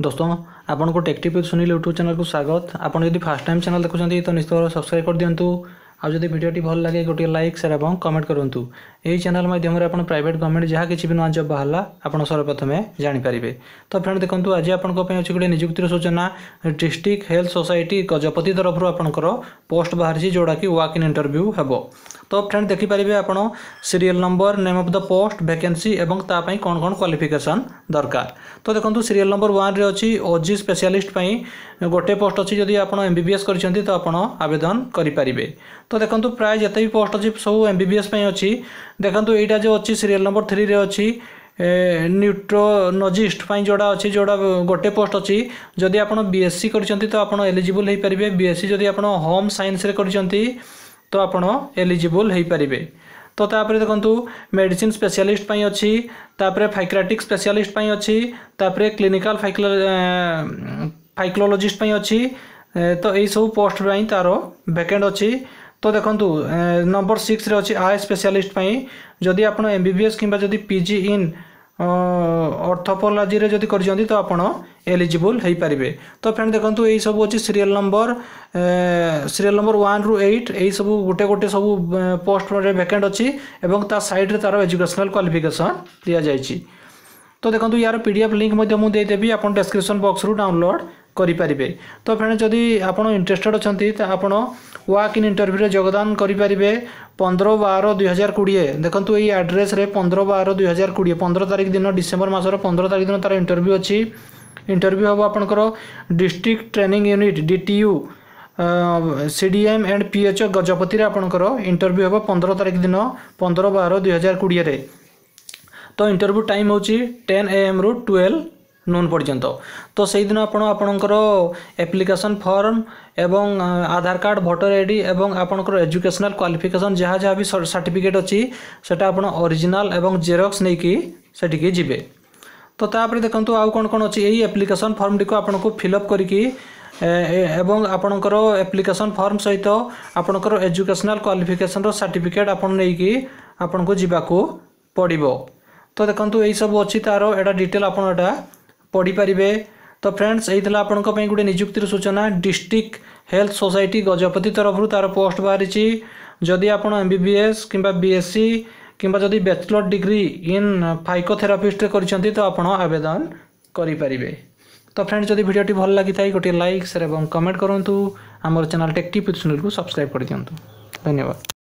दोस्तों आपण को टेक्टी पिक सुनील यूट्यूब चैनल को स्वागत आपड़ जब फास्ट टाइम चैनल देखुं तो निश्चित भाव सब्सक्राइब कर दिंतु आउ जब भिडियोटी भल लगे गोटे लाइक सेयार और कमेंट करूँ यही चैनल मध्यम आप प्राइट गवर्नमेंट जहाँ किसी भी नुआ जब बाहर आपड़ सर्वप्रथमे जापर तो फ्रेंड देखो आज आप अच्छी गोटे निजुक्तिर सूचना डिस्ट्रिक्ट हेल्थ सोसाइटी गजपति तरफ आपंकर पोस्ट बाहर जोटा कि वाक इन इंटरभ्यू हे তো ଫ୍ରେଣ୍ଡ ଦେଖିପାରିବେ ଆପଣ serial number name of the post vacancy ଏବଂ ତା ପାଇଁ କ'ଣ କ'ଣ କ୍ୱାଲିଫିକେସନ୍ ଦରକାର ତ ଦେଖନ୍ତୁ ସିରିଏଲ୍ ନମ୍ବର ୱାନ୍ରେ ଅଛି ଓଜି ସ୍ପେଶିଆଲିଷ୍ଟ ପାଇଁ ଗୋଟେ ପୋଷ୍ଟ ଅଛି ଯଦି ଆପଣ ଏମ୍ ବି ବି ଏସ୍ କରିଛନ୍ତି ତ ଆପଣ ଆବେଦନ କରିପାରିବେ ତ ଦେଖନ୍ତୁ ପ୍ରାୟ ଯେତେ ବି ପୋଷ୍ଟ ଅଛି ସବୁ ଏମ୍ ବି ବି ଏସ୍ ପାଇଁ ଅଛି ଦେଖନ୍ତୁ ଏଇଟା ଯେଉଁ ଅଛି ସିରିଏଲ୍ ନମ୍ବର ଥ୍ରୀରେ ଅଛି ନ୍ୟୁଟ୍ରୋଲୋଜିଷ୍ଟ ପାଇଁ ଯେଉଁଟା ଅଛି ଯେଉଁଟା ଗୋଟେ ପୋଷ୍ଟ ଅଛି ଯଦି ଆପଣ ବି ଏସ୍ ସି କରିଛନ୍ତି ତ ଆପଣ ଏଲିଜିବୁଲ୍ ହୋଇପାରିବେ ବି ଏସ୍ ସି ଯଦି ଆପଣ ହୋମ୍ ସାଇନ୍ସରେ କରିଛନ୍ତି তো ଆପଣ ଏଲିଜିବୁଲ୍ ହୋଇପାରିବେ ତ ତାପରେ ଦେଖନ୍ତୁ ମେଡ଼ିସିନ୍ ସ୍ପେଶାଲିଷ୍ଟ ପାଇଁ ଅଛି ତାପରେ ଫାଇକ୍ରାଟିକ୍ ସ୍ପେଶାଲିଷ୍ଟ ପାଇଁ ଅଛି ତାପରେ କ୍ଲିନିକାଲ୍ ଫାଇକ୍ଲୋ ଫାଇକ୍ଲୋଲୋଜିଷ୍ଟ ପାଇଁ ଅଛି ତ ଏହିସବୁ ପୋଷ୍ଟ ପାଇଁ ତା'ର ଭ୍ୟାକେଣ୍ଟ ଅଛି ତ ଦେଖନ୍ତୁ ନମ୍ବର ସିକ୍ସରେ ଅଛି ଆଏ ସ୍ପେଶାଲିଷ୍ଟ ପାଇଁ ଯଦି ଆପଣ ଏମ୍ ବି ବି ଏସ୍ କିମ୍ବା ଯଦି ପି ଜି ଇନ୍ ଅର୍ଥୋପୋଲୋଜିରେ ଯଦି କରିଛନ୍ତି ତ ଆପଣ ଏଲିଜିବୁଲ୍ ହୋଇପାରିବେ ତ ଫ୍ରେଣ୍ଡ୍ ଦେଖନ୍ତୁ ଏଇସବୁ ଅଛି ସିରିଏଲ୍ ନମ୍ବର ସିରିଏଲ୍ ନମ୍ବର ୱାନ୍ରୁ ଏଇଟ୍ ଏଇସବୁ ଗୋଟେ ଗୋଟେ ସବୁ ପୋଷ୍ଟରେ ଭେକେଣ୍ଟ ଅଛି ଏବଂ ତା ସାଇଡ଼୍ରେ ତା'ର ଏଜୁକେସନାଲ୍ କ୍ୱାଲିଫିକେସନ୍ ଦିଆଯାଇଛି ତ ଦେଖନ୍ତୁ ୟାର ପି ଡି ଏଫ୍ ଲିଙ୍କ୍ ମଧ୍ୟ ମୁଁ ଦେଇଦେବି ଆପଣ ଡେସ୍କ୍ରିପସନ୍ ବକ୍ସରୁ ଡାଉନଲୋଡ଼୍ କରିପାରିବେ ତ ଫ୍ରେଣ୍ଡ୍ ଯଦି ଆପଣ ଇଣ୍ଟରେଷ୍ଟେଡ଼୍ ଅଛନ୍ତି ତ ଆପଣ ୱାକ୍ ଇନ୍ ଇଣ୍ଟରଭ୍ୟୁରେ ଯୋଗଦାନ କରିପାରିବେ ପନ୍ଦର ବାର ଦୁଇହଜାର କୋଡ଼ିଏ ଦେଖନ୍ତୁ ଏଇ ଆଡ୍ରେସ୍ରେ ପନ୍ଦର ବାର ଦୁଇହଜାର କୋଡ଼ିଏ ପନ୍ଦର ତାରିଖ ଦିନ ଡିସେମ୍ବର ମାସର ପନ୍ଦର ତାରିଖ ଦିନ ତା'ର ଇଣ୍ଟରଭ୍ୟୁ ଅଛି ଇଣ୍ଟରଭ୍ୟୁ ହେବ ଆପଣଙ୍କର district training unit D T U C D M and P H ଗଜପତିରେ ଆପଣଙ୍କର ଇଣ୍ଟରଭ୍ୟୁ ହେବ ପନ୍ଦର ତାରିଖ ଦିନ ପନ୍ଦର ବାର ଦୁଇହଜାର କୋଡ଼ିଏରେ ତ ଇଣ୍ଟରଭ୍ୟୁ ଟାଇମ୍ ହେଉଛି ଟେନ୍ ଏଏମ୍ରୁ ଟୁଏଲ୍ଭ নুন পর্যন্ত তো সেইদিন আপনার আপনার আপ্লিকেসন ফর্ম এবং আধার কার্ড ভোটর আইডি এবং আপনার এজুকেশনাল কোয়ালিফিকেসন যা যা বি সার্টিফিকেট অছি সেটা আপনার অরিজিনাল এবং জেরক্স নেইকি সেটিকি যাবে তো তাপরে দেখুন আউ কোণ কোণ অছি এই আপ্লিকেসন ফর্মটি আপনার ফিল আপ করি এবং আপনার আপ্লিকেসন ফর্ম সহিত আপনার এজুকেশনাল কোয়ালিফিকেসন সার্টিফিকেট আপনার নেইকি আপনার যাওয়া পড়ব তো দেখুন এইসব অছি তার এটা ডিটেল আপনার এটা ପଢ଼ିପାରିବେ ତ ଫ୍ରେଣ୍ଡସ୍ ଏଇ ଆପଣଙ୍କ ପାଇଁ ଗୋଟେ ନିଯୁକ୍ତିର ସୂଚନା ଡିଷ୍ଟ୍ରିକ୍ଟ ହେଲ୍ଥ ସୋସାଇଟି ଗଜପତି ତରଫରୁ ତା'ର ପୋଷ୍ଟ ବାହାରିଛି ଯଦି ଆପଣ ଏମ୍ ବି ବି ଏସ୍ କିମ୍ବା ବି ଏସ୍ ସି କିମ୍ବା ଯଦି ବ୍ୟାଚଲର୍ ଡିଗ୍ରୀ ଇନ୍ ଫାଇକୋଥେରାପିଷ୍ଟରେ କରିଛନ୍ତି ତ ଆପଣ ଆବେଦନ କରିପାରିବେ ତ ଫ୍ରେଣ୍ଡ ଯଦି ଭିଡ଼ିଓଟି ଭଲ ଲାଗିଥାଏ ଗୋଟିଏ ଲାଇକ୍ ସେୟାର ଏବଂ କମେଣ୍ଟ କରନ୍ତୁ ଆମର ଚ୍ୟାନେଲ୍ ଟେକ୍ ଚ୍ୟାନେଲ୍କୁ ସୁନିଲକୁ ସବସ୍କ୍ରାଇବ୍ କରିଦିଅନ୍ତୁ ଧନ୍ୟବାଦ